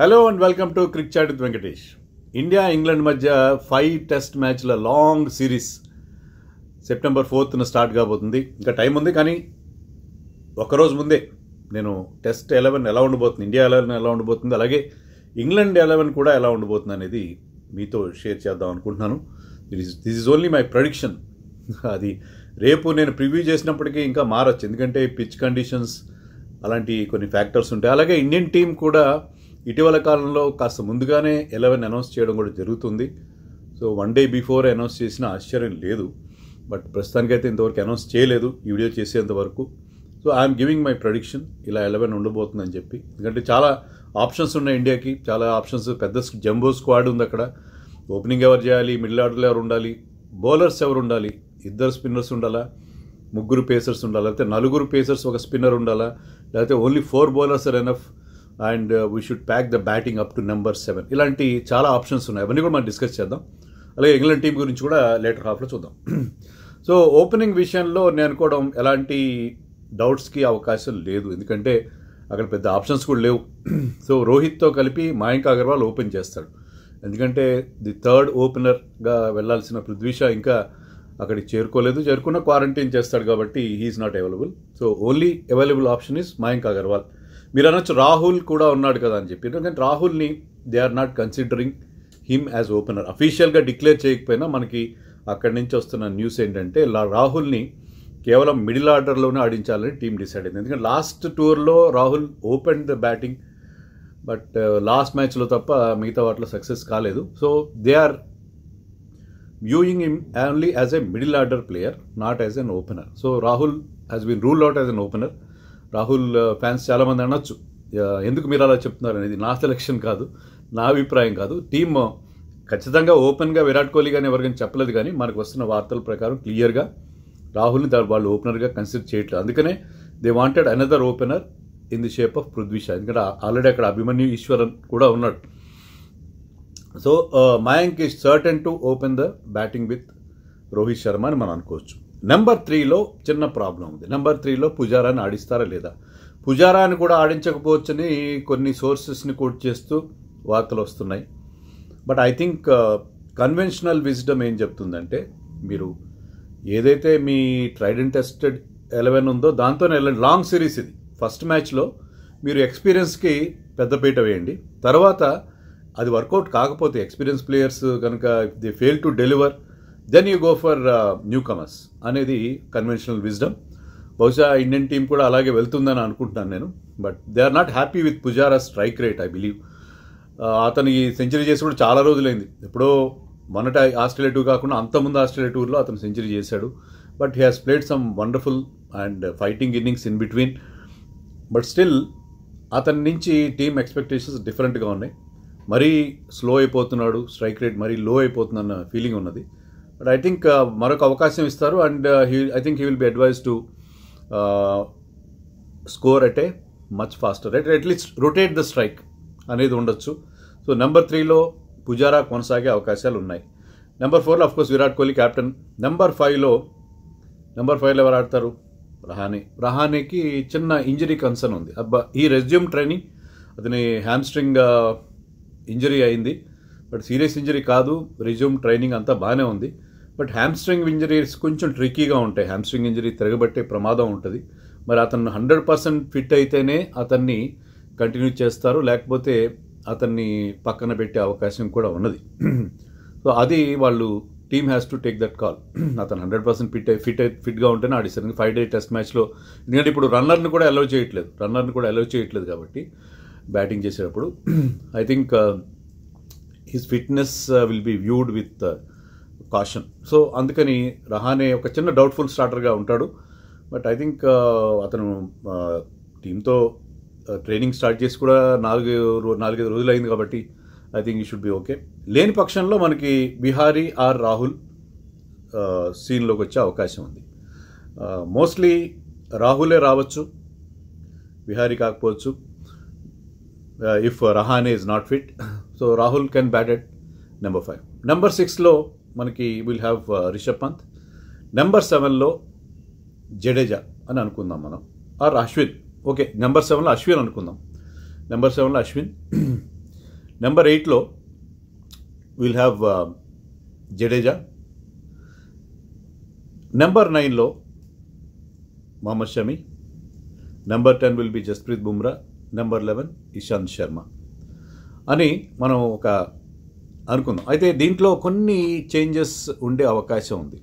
hello and welcome to cric chat with Venkatesh India England మధ్య five test మ్యాచ్ల long series September ఫోర్త్న start కాబోతుంది ఇంకా టైం ఉంది కానీ ఒకరోజు ముందే నేను టెస్ట్ ఎలెవెన్ ఎలా ఉండబోతుంది ఇండియా ఎలెవెన్ ఎలా ఉండబోతుంది అలాగే ఇంగ్లాండ్ ఎలెవెన్ కూడా ఎలా ఉండబోతుంది అనేది మీతో షేర్ చేద్దాం అనుకుంటున్నాను is this is only my prediction అది రేపు నేను ప్రివ్యూ చేసినప్పటికీ ఇంకా మారచ్చు ఎందుకంటే పిచ్ కండిషన్స్ అలాంటి కొన్ని ఫ్యాక్టర్స్ ఉంటాయి అలాగే ఇండియన్ టీం కూడా ఇటీవల కాలంలో కాస్త ముందుగానే ఎలెవెన్ అనౌన్స్ చేయడం కూడా జరుగుతుంది so one day before announce చేసిన ఆశ్చర్యం లేదు బట్ ప్రస్తుతానికైతే ఇంతవరకు అనౌన్స్ చేయలేదు ఈ వీడియో చేసేంతవరకు so I'm giving my prediction ఇలా ఎలెవెన్ ఉండబోతుందని చెప్పి ఎందుకంటే చాలా ఆప్షన్స్ ఉన్నాయి ఇండియాకి చాలా ఆప్షన్స్ పెద్ద జంబో స్క్వాడ్ ఉంది అక్కడ ఓపెనింగ్ ఎవరు చేయాలి మిడిల్ ఆర్డర్లు ఎవరు ఉండాలి బౌలర్స్ ఎవరు ఉండాలి ఇద్దరు స్పిన్నర్స్ ఉండాలా ముగ్గురు పేసర్స్ ఉండాలి లేకపోతే నలుగురు పేసర్స్ ఒక స్పిన్నర్ ఉండాలా లేకపోతే only four bowlers are enough and we should pack the batting up to number seven ఇలాంటి చాలా ఆప్షన్స్ ఉన్నాయి అవన్నీ కూడా మనం డిస్కస్ చేద్దాం అలాగే ఇంగ్లాండ్ టీం గురించి కూడా లేటర్ హాఫ్లో చూద్దాం సో ఓపెనింగ్ విషయంలో నేను అనుకోవడం ఎలాంటి డౌట్స్కి అవకాశం లేదు ఎందుకంటే అక్కడ పెద్ద ఆప్షన్స్ కూడా లేవు సో రోహిత్తో కలిపి మయాంక్ అగర్వాల్ ఓపెన్ చేస్తాడు ఎందుకంటే ది థర్డ్ ఓపెనర్గా వెళ్లాల్సిన పృథ్వీష ఇంకా అక్కడికి చేరుకోలేదు చేరుకున్న క్వారంటైన్ చేస్తాడు కాబట్టి he's not available so only available option is Mayank Agarwal మీరు అనొచ్చు రాహుల్ కూడా ఉన్నాడు కదా అని చెప్పి ఎందుకంటే రాహుల్ని they are not considering him as opener అఫీషియల్గా డిక్లేర్ చేయకపోయినా మనకి అక్కడి నుంచి వస్తున్న న్యూస్ ఏంటంటే రాహుల్ని కేవలం మిడిల్ ఆర్డర్లోనే ఆడించాలని టీం డిసైడ్ అయింది ఎందుకంటే లాస్ట్ టూర్లో Rahul open the batting but last మ్యాచ్లో తప్ప మిగతా వాటిలో సక్సెస్ కాలేదు so they are viewing him only as a middle order player not as an opener so Rahul has been rule out as an opener Rahul fans చాలామంది అనొచ్చు ఎందుకు మీరు అలా చెప్తున్నారు అనేది నా సెలక్షన్ కాదు నా అభిప్రాయం కాదు టీమ్ ఖచ్చితంగా ఓపెన్గా విరాట్ కోహ్లీ కానీ ఎవరికైనా చెప్పలేదు కానీ మనకు వస్తున్న వార్తల ప్రకారం క్లియర్గా రాహుల్ని వాళ్ళు ఓపెనర్గా కన్సిడర్ చేయట్లేదు అందుకనే they wanted another opener in the shape of Prithvi Shaw ఎందుకంటే ఆల్రెడీ అక్కడ అభిమన్యు ఈశ్వరన్ కూడా ఉన్నాడు so Mayank is certain to open the batting with Rohit Sharma అని మనం అనుకోవచ్చు నెంబర్ త్రీలో చిన్న ప్రాబ్లం ఉంది నెంబర్ త్రీలో పుజారాని ఆడిస్తారా లేదా పుజారాని కూడా ఆడించకపోవచ్చని కొన్ని సోర్సెస్ని కోట్ చేస్తూ వార్తలు వస్తున్నాయి but I think conventional wisdom ఏం చెప్తుందంటే మీరు ఏదైతే మీ ట్రైడ్ అండ్ టెస్టెడ్ ఎలెవెన్ ఉందో దాంతోనే వెళ్ళండి లాంగ్ సిరీస్ ఇది ఫస్ట్ మ్యాచ్లో మీరు ఎక్స్పీరియన్స్కి పెద్దపీట వేయండి తర్వాత అది వర్కౌట్ కాకపోతే ఎక్స్పీరియన్స్ ప్లేయర్స్ కనుక they fail to deliver then you go for newcomers అనేది కన్వెన్షనల్ విజ్డమ్ బహుశా ఇండియన్ టీం కూడా అలాగే వెళ్తుందని అనుకుంటున్నాను నేను but they are not happy with Pujara strike rate I believe అతని ఈ సెంచరీ చేసి కూడా చాలా రోజులైంది ఎప్పుడో మొన్నట ఆస్ట్రేలియా టూర్ కాకుండా అంతకుముందు ఆస్ట్రేలియా టూర్లో అతను సెంచరీ చేశాడు but he has played some wonderful and fighting innings in between but still అతని నుంచి టీం ఎక్స్పెక్టేషన్స్ డిఫరెంట్గా ఉన్నాయి మరీ స్లో అయిపోతున్నాడు స్ట్రైక్ రేట్ మరీ లో అయిపోతుందన్న ఫీలింగ్ ఉన్నది బట్ ఐ థింక్ మరొక అవకాశం ఇస్తారు and he I think he will be advise to score at a much faster at at least rotate the strike అనేది ఉండొచ్చు సో నెంబర్ త్రీలో పుజారా కొనసాగే అవకాశాలు ఉన్నాయి నెంబర్ ఫోర్లో of course Virat Kohli captain number ఫైవ్లో నెంబర్ ఫైవ్లో ఎవరు ఆడతారు రహానే రహానేకి చిన్న ఇంజరీ కన్సర్న్ ఉంది అబ్బా ఈ రెజ్యూమ్ ట్రైనింగ్ అతని హ్యామ్స్ట్రింగ్ ఇంజరీ uh, అయింది బట్ సీరియస్ ఇంజరీ కాదు రెజ్యూమ్ ట్రైనింగ్ అంతా బాగానే ఉంది బట్ హ్యామ్స్ట్రింగ్ ఇంజరీస్ కొంచెం ట్రిక్కీగా ఉంటాయి హ్యామ్స్ట్రింగ్ ఇంజరీ తిరగబట్టే ప్రమాదం ఉంటుంది మరి అతను హండ్రెడ్ పర్సెంట్ ఫిట్ అయితేనే అతన్ని కంటిన్యూ చేస్తారు లేకపోతే అతన్ని పక్కన పెట్టే అవకాశం కూడా ఉన్నది సో అది వాళ్ళు team has to take that call అతను హండ్రెడ్ పర్సెంట్ ఫిట్ అయి ఫిట్ అయి ఫిట్గా ఉంటేనే ఆడిస్తారు ఫైవ్ డే టెస్ట్ మ్యాచ్లో ఎందుకంటే ఇప్పుడు రన్నర్ని కూడా అలౌ చేయట్లేదు రన్నర్ని కూడా అలౌ చేయట్లేదు కాబట్టి బ్యాటింగ్ చేసేటప్పుడు I think his fitness will be viewed with caution so అందుకని రహానే ఒక చిన్న డౌట్ఫుల్ స్టార్టర్గా ఉంటాడు బట్ ఐ థింక్ అతను టీంతో ట్రైనింగ్ స్టార్ట్ చేసి కూడా నాలుగు నాలుగైదు రోజులు అయింది కాబట్టి I think he should be okay లేని పక్షంలో మనకి బిహారీ ఆర్ రాహుల్ సీన్లోకి uh, వచ్చే అవకాశం ఉంది మోస్ట్లీ uh, రాహులే రావచ్చు బిహారీ కాకపోవచ్చు if Rahane is not fit so Rahul can bat at number five number సిక్స్లో మనకి will have Rishabh Pant number సెవెన్లో జడేజా అని అనుకుందాం మనం ఆర్ అశ్విన్ ఓకే నెంబర్ సెవెన్లో అశ్విన్ అనుకుందాం నెంబర్ సెవెన్లో అశ్విన్ నెంబర్ ఎయిట్లో విల్ హ్యావ్ జడేజా నెంబర్ నైన్లో Mohammed Shami number ten will be Jasprit Bumrah number eleven Ishant Sharma అని మనం ఒక అనుకుందాం అయితే దీంట్లో కొన్ని చేంజెస్ ఉండే అవకాశం ఉంది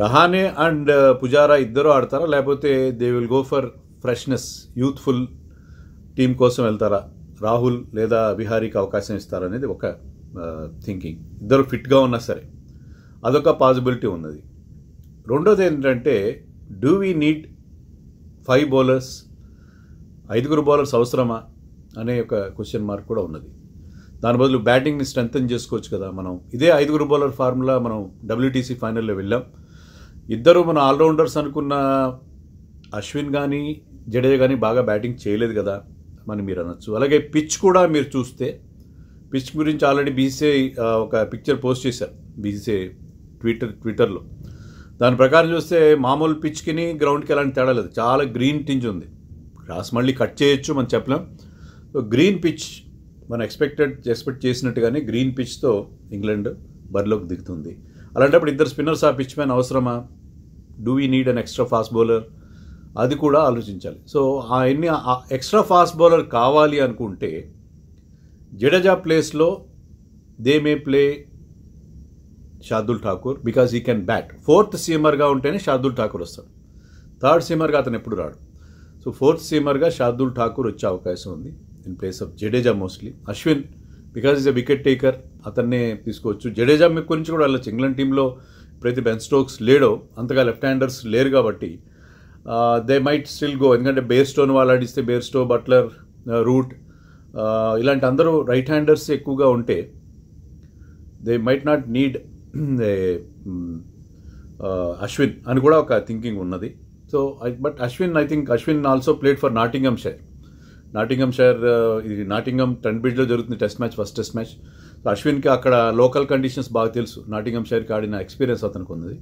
రహానే అండ్ పుజారా ఇద్దరు ఆడతారా లేకపోతే they will go for freshness youthful team కోసం వెళ్తారా రాహుల్ లేదా బిహారీకి అవకాశం ఇస్తారనేది ఒక థింకింగ్ ఇద్దరు ఫిట్గా ఉన్నా సరే అదొక పాసిబిలిటీ ఉన్నది రెండోది ఏంటంటే do we need five bowlers ఐదుగురు బౌలర్స్ అవసరమా అనే ఒక క్వశ్చన్ మార్క్ కూడా ఉన్నది దాని బదులు బ్యాటింగ్ని స్ట్రెంగ్తన్ చేసుకోవచ్చు కదా మనం ఇదే ఐదుగురు బౌలర్ ఫార్ములా మనం డబ్ల్యూటీసీ ఫైనల్లో వెళ్ళాం ఇద్దరు మన ఆల్రౌండర్స్ అనుకున్న అశ్విన్ కానీ జడేజా కానీ బాగా బ్యాటింగ్ చేయలేదు కదా అని మీరు అనొచ్చు అలాగే పిచ్ కూడా మీరు చూస్తే పిచ్ గురించి ఆల్రెడీ బీసీఐ ఒక పిక్చర్ పోస్ట్ చేశారు బీసీఐ ట్విట్టర్ ట్విట్టర్లో దాని ప్రకారం చూస్తే మామూలు పిచ్కిని గ్రౌండ్కి ఎలాంటి తేడా లేదు చాలా గ్రీన్ టింజ్ ఉంది గ్రాస్ మళ్ళీ కట్ చేయొచ్చు మనం చెప్పలేం గ్రీన్ పిచ్ మనం ఎక్స్పెక్టెడ్ ఎక్స్పెక్ట్ చేసినట్టుగానే గ్రీన్ పిచ్తో ఇంగ్లాండ్ బరిలోకి దిగుతుంది అలాంటప్పుడు ఇద్దరు స్పిన్నర్స్ ఆ పిచ్ మ్యాన్ అవసరమా do we need an extra fast bowler అది కూడా ఆలోచించాలి సో ఆ ఎన్ని ఎక్స్ట్రా ఫాస్ట్ బౌలర్ కావాలి అనుకుంటే జడేజా ప్లేస్లో they may play Shardul Thakur because he can bat fourth సీమర్గా ఉంటేనే షార్దుల్ ఠాకూర్ వస్తాడు థర్డ్ సీమర్గా అతను ఎప్పుడు రాడు సో ఫోర్త్ సీమర్గా షార్దుల్ ఠాకూర్ వచ్చే అవకాశం ఉంది in place of Jadeja mostly Ashwin because is a wicket taker అతన్నే తీసుకోవచ్చు జడేజా మీ గురించి కూడా వెళ్ళచ్చు ఇంగ్లాండ్ టీంలో ప్రతి బెన్ స్టోక్స్ లేడో అంతగా లెఫ్ట్ హ్యాండర్స్ లేరు కాబట్టి దే మైట్ స్టిల్ గో ఎందుకంటే బేర్ స్టోన్ వాళ్ళు ఆడిస్తే బేర్ స్టో బట్లర్ రూట్ ఇలాంటి అందరూ రైట్ హ్యాండర్స్ ఎక్కువగా ఉంటే they might not need Ashwin అని కూడా ఒక థింకింగ్ ఉన్నది so but Ashwin I think Ashwin also played for Nottinghamshire Nottinghamshire ఇది నాటింగమ్ టెన్ బిడ్లో జరుగుతుంది test match first test match so అశ్విన్కి అక్కడ లోకల్ కండిషన్స్ బాగా తెలుసు నాటింగం షైర్కి ఆడిన ఎక్స్పీరియన్స్ అతనికి ఉంది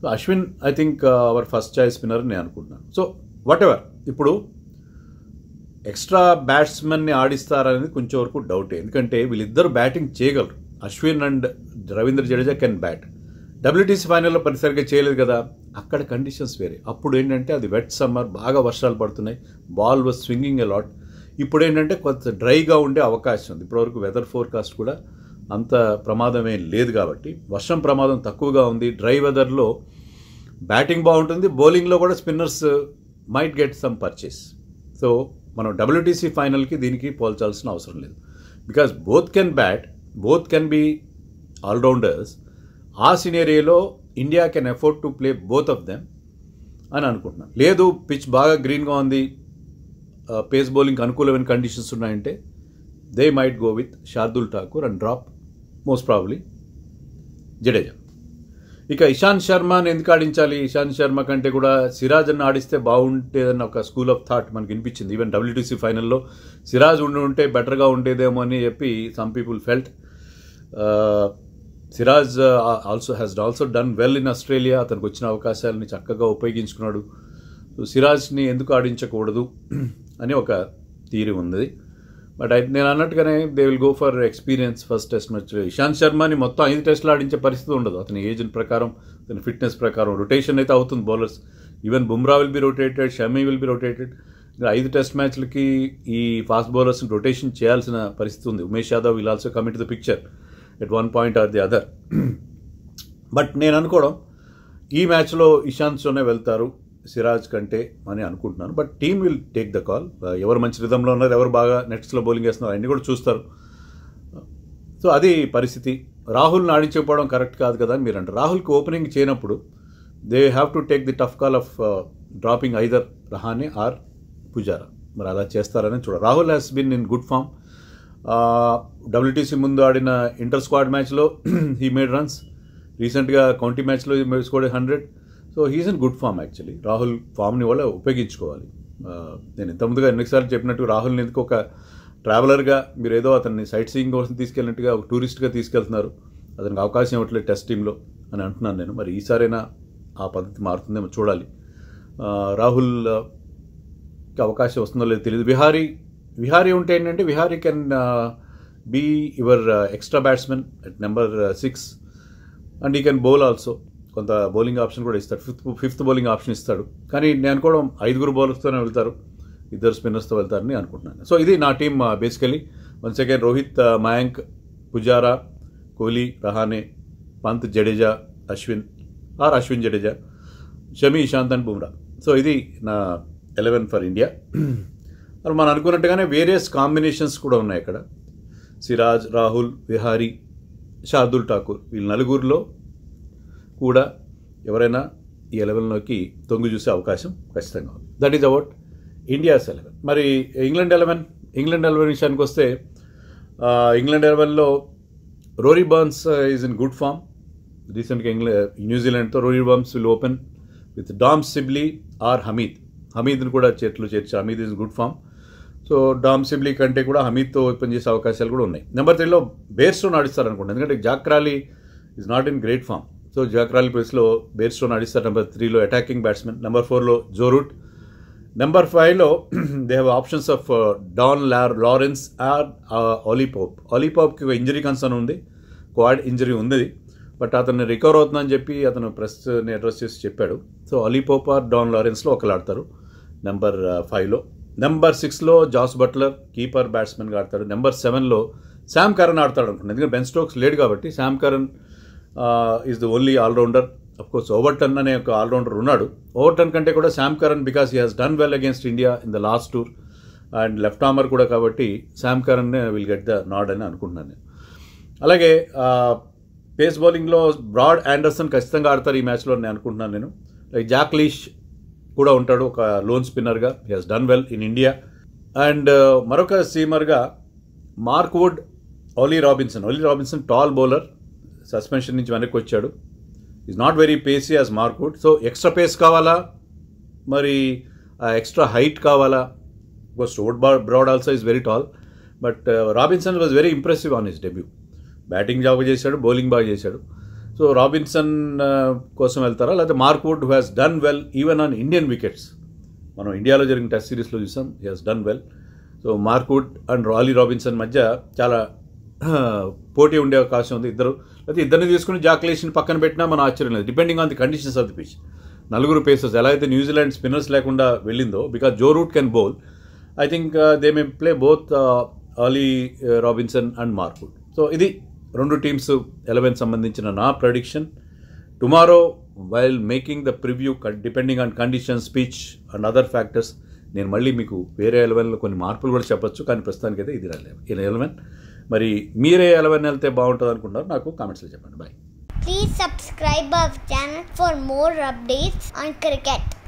so Ashwin I think our first choice spinner నేను అనుకుంటున్నాను సో వాట్ ఎవర్ ఇప్పుడు ఎక్స్ట్రా బ్యాట్స్మెన్ని ఆడిస్తారనేది కొంచెం వరకు డౌటే ఎందుకంటే వీళ్ళిద్దరు బ్యాటింగ్ చేయగలరు Ashwin and Ravindra Jadeja can bat WTC ఫైనల్లో పని సరిగ్గా చేయలేదు కదా అక్కడ కండిషన్స్ వేరే అప్పుడు ఏంటంటే అది వెట్ సమ్మర్ బాగా వర్షాలు పడుతున్నాయి బాల్ వాజ్ స్వింగింగ్ అలాట్ ఇప్పుడు ఏంటంటే కొంత డ్రైగా ఉండే అవకాశం ఉంది ఇప్పటివరకు వెదర్ ఫోర్కాస్ట్ కూడా అంత ప్రమాదమే లేదు కాబట్టి వర్షం ప్రమాదం తక్కువగా ఉంది డ్రై వెదర్లో బ్యాటింగ్ బాగుంటుంది బౌలింగ్లో కూడా spinners might get some purchase so మనం డబ్ల్యూటీసీ ఫైనల్కి దీనికి పోల్చాల్సిన అవసరం లేదు because both can bat both can be allrounders ఆ సినేరియోలో India can afford to play both of them అని అనుకుంటున్నాను లేదు పిచ్ బాగా గ్రీన్గా ఉంది పేస్ బౌలింగ్కి అనుకూలమైన కండిషన్స్ ఉన్నాయంటే they might go with Shardul Thakur and drop most probably Jadeja ఇక ఇషాంత్ శర్మని ఎందుకు ఆడించాలి ఇషాంత్ శర్మ కంటే కూడా సిరాజ్ అన్న ఆడిస్తే బాగుంటేదన్న ఒక స్కూల్ ఆఫ్ థాట్ మనకి వినిపించింది ఈవెన్ డబ్ల్యూటీసీ ఫైనల్లో సిరాజ్ ఉండి ఉంటే బెటర్గా ఉండేదేమో అని చెప్పి some people felt Siraj also has also done well in Australia అతనికి వచ్చిన అవకాశాలని చక్కగా ఉపయోగించుకున్నాడు సో సిరాజ్ని ఎందుకు ఆడించకూడదు అని ఒక థీరీ ఉంది బట్ అయితే నేను అన్నట్టుగానే they will go for experience first test match Ishant శర్మని మొత్తం ఐదు టెస్టులు ఆడించే పరిస్థితి ఉండదు అతని ఏజ్ ప్రకారం అతని ఫిట్నెస్ ప్రకారం రొటేషన్ అయితే అవుతుంది bowlers even Bumrah will be rotated Shami will be rotated ఐదు టెస్ట్ మ్యాచ్లకి ఈ ఫాస్ట్ బౌలర్స్ని రొటేషన్ చేయాల్సిన పరిస్థితి ఉంది Umesh Yadav will also commit the picture at one point or the other but నేను అనుకోవడం ఈ మ్యాచ్లో ఇషాంత్ సోనే వెళ్తారు సిరాజ్ కంటే అని అనుకుంటున్నాను but team will take the call ఎవరు మంచి రిధంలో ఉన్నారు ఎవరు బాగా నెట్స్లో బౌలింగ్ వేస్తున్నారు అన్నీ కూడా చూస్తారు సో అది పరిస్థితి రాహుల్ని ఆడించకపోవడం కరెక్ట్ కాదు కదా అని మీరు అంటే రాహుల్కి ఓపెనింగ్ చేయనప్పుడు they have to take the tough call of dropping either Rahane or Pujara మరి అలా చేస్తారని చూడ Rahul has been in good form WTC ముందు ఆడిన ఇంటర్ స్క్వాడ్ మ్యాచ్లో హీ మేడ్ రన్స్ రీసెంట్గా కౌంటీ మ్యాచ్లో score hundred so he's in good form actually Rahul ఫామ్ని వల్ల ఉపయోగించుకోవాలి నేను ముందుగా ఎన్నిసార్లు చెప్పినట్టు రాహుల్ని ఎందుకు ఒక ట్రావెలర్గా మీరు ఏదో అతన్ని సైట్ సీయింగ్ కోసం తీసుకెళ్ళినట్టుగా ఒక టూరిస్ట్గా తీసుకెళ్తున్నారు అతనికి అవకాశం ఇవ్వట్లేదు టెస్ట్ టీంలో అని అంటున్నాను నేను మరి ఈసారైనా ఆ పద్ధతి మారుతుందేమో చూడాలి రాహుల్కి అవకాశం వస్తుందో లేదో తెలియదు బిహారీ విహారీ ఉంటే ఏంటంటే Vihari can be your extra batsmen at number six and he can bowl also కొంత బౌలింగ్ ఆప్షన్ కూడా ఇస్తాడు ఫిఫ్త్ ఫిఫ్త్ బౌలింగ్ ఆప్షన్ ఇస్తాడు కానీ నేను అనుకోవడం ఐదుగురు బౌలర్స్తోనే వెళ్తారు ఇద్దరు స్పిన్నర్స్తో వెళ్తారని అనుకుంటున్నాను సో ఇది నా team basically one second Rohit Mayank Pujara Kohli Rahane Pant Jadeja Ashwin or Ashwin Jadeja Shami Ishant and Bumrah so ఇది నా ఎలెవెన్ ఫర్ ఇండియా మరి మనం అనుకున్నట్టుగానే వేరియస్ కాంబినేషన్స్ కూడా ఉన్నాయి అక్కడ సిరాజ్ రాహుల్ విహారీ షార్దుల్ ఠాకూర్ వీళ్ళ నలుగురిలో కూడా ఎవరైనా ఈ ఎలెవెన్లోకి తొంగి చూసే అవకాశం ఖచ్చితంగా ఉంది that is about India's eleven మరి ఇంగ్లాండ్ ఎలెవెన్ ఇంగ్లాండ్ ఎలెవెన్ విషయానికి వస్తే ఇంగ్లాండ్ ఎలెవెన్లో Rory Burns is in good form రీసెంట్గా ఇంగ్లా న్యూజిలాండ్తో Rory Burns will open with Dom Sibley or Hameed హమీద్ని కూడా చేతులు చేర్చారు Hameed is good form so Dom Sibley కంటే కూడా హమీద్తో ఓపెన్ చేసే అవకాశాలు కూడా ఉన్నాయి నెంబర్ త్రీలో బేర్స్టోన్ అనుకోండి ఎందుకంటే Zak Crawley is not in great form so Zak Crawley ప్లేస్లో బేర్స్టోన్ ఆడిస్తారు నెంబర్ త్రీలో అటాకింగ్ బ్యాట్స్మెన్ నెంబర్ ఫోర్లో జోరూట్ నెంబర్ ఫైవ్లో they have options of Dan లార్ లారెన్స్ ఆర్ ఆలీపాప్ ఆలీపాప్కి ఒక ఇంజరీ కన్సర్న్ ఉంది క్వాడ్ ఇంజరీ ఉంది బట్ అతను రికవర్ అవుతుందని చెప్పి అతను ప్రెస్ని అడ్రస్ చేసి చెప్పాడు సో అలీపోప్ ఆర్ డాన్ లారెన్స్లో ఒకలాడతారు నెంబర్ ఫైవ్లో uh, నెంబర్ సిక్స్లో జాస్ బట్లర్ కీపర్ బ్యాట్స్మెన్గా ఆడతాడు నెంబర్ సెవెన్లో శామ్ కరణ్ ఆడతాడు అనుకుంటున్నాను ఎందుకంటే బెన్ స్టోక్స్ లేడు కాబట్టి Sam Curran is the only allrounder course Overton అనే ఒక ఆల్రౌండర్ ఉన్నాడు ఓవర్టన్ కంటే కూడా Sam Curran because he has done well against India in the last tour and left armer కూడా కాబట్టి Sam Curran will get the nod అని అనుకుంటున్నాను నేను అలాగే పేస్ బౌలింగ్లో బ్రాడ్ ఆండర్సన్ ఖచ్చితంగా ఆడతారు ఈ మ్యాచ్లో నేను అనుకుంటున్నాను నేను లైక్ జాక్లీష్ కూడా ఉంటాడు ఒక లోన్ స్పిన్నర్గా he has done well in India and మరొక సీమర్గా Mark Wood Ollie Robinson Ollie Robinson tall bowler suspension నుంచి వెనక్కి వచ్చాడు is not very pacy as Mark Wood so extra pace కావాలా మరి ఎక్స్ట్రా హైట్ కావాలా బికాస్ రోడ్ బా Broad also is very tall but Robinson was very impressive on his debut batting బాగా చేశాడు బౌలింగ్ బాగా చేశాడు సో రాబిన్సన్ కోసం వెళ్తారా లేకపోతే Mark Mark Wood has done well even on Indian wickets మనం ఇండియాలో జరిగిన టెస్ట్ సిరీస్లో చూసాం he has done well so Wood and Ollie Robinson మధ్య చాలా పోటీ ఉండే అవకాశం ఉంది ఇద్దరు లేకపోతే ఇద్దరిని తీసుకుని జాక్లేషన్ పక్కన పెట్టినా మనం ఆశ్చర్యం లేదు depending on the conditions of the pitch నలుగురు పేసర్స్ ఎలా అయితే న్యూజిలాండ్ స్పిన్నర్స్ లేకుండా వెళ్ళిందో because Joe Root can bowl I think they may play both Ollie Robinson and Wood so ఇది రెండు టీమ్స్ ఎలెవెన్ సంబంధించిన నా prediction tomorrow while making the preview depending on condition pitch and other factors నేను మళ్ళీ మీకు వేరే ఎలవెన్లో కొన్ని మార్పులు కూడా చెప్పచ్చు కానీ ప్రస్తుతానికి అయితే ఇది రాలేదు ఎలవెన్ మరి మీరే ఎలవెన్ వెళ్తే బాగుంటుంది అనుకుంటారు నాకు కామెంట్స్లో చెప్పండి bye please subscribe our channel for more updates on cricket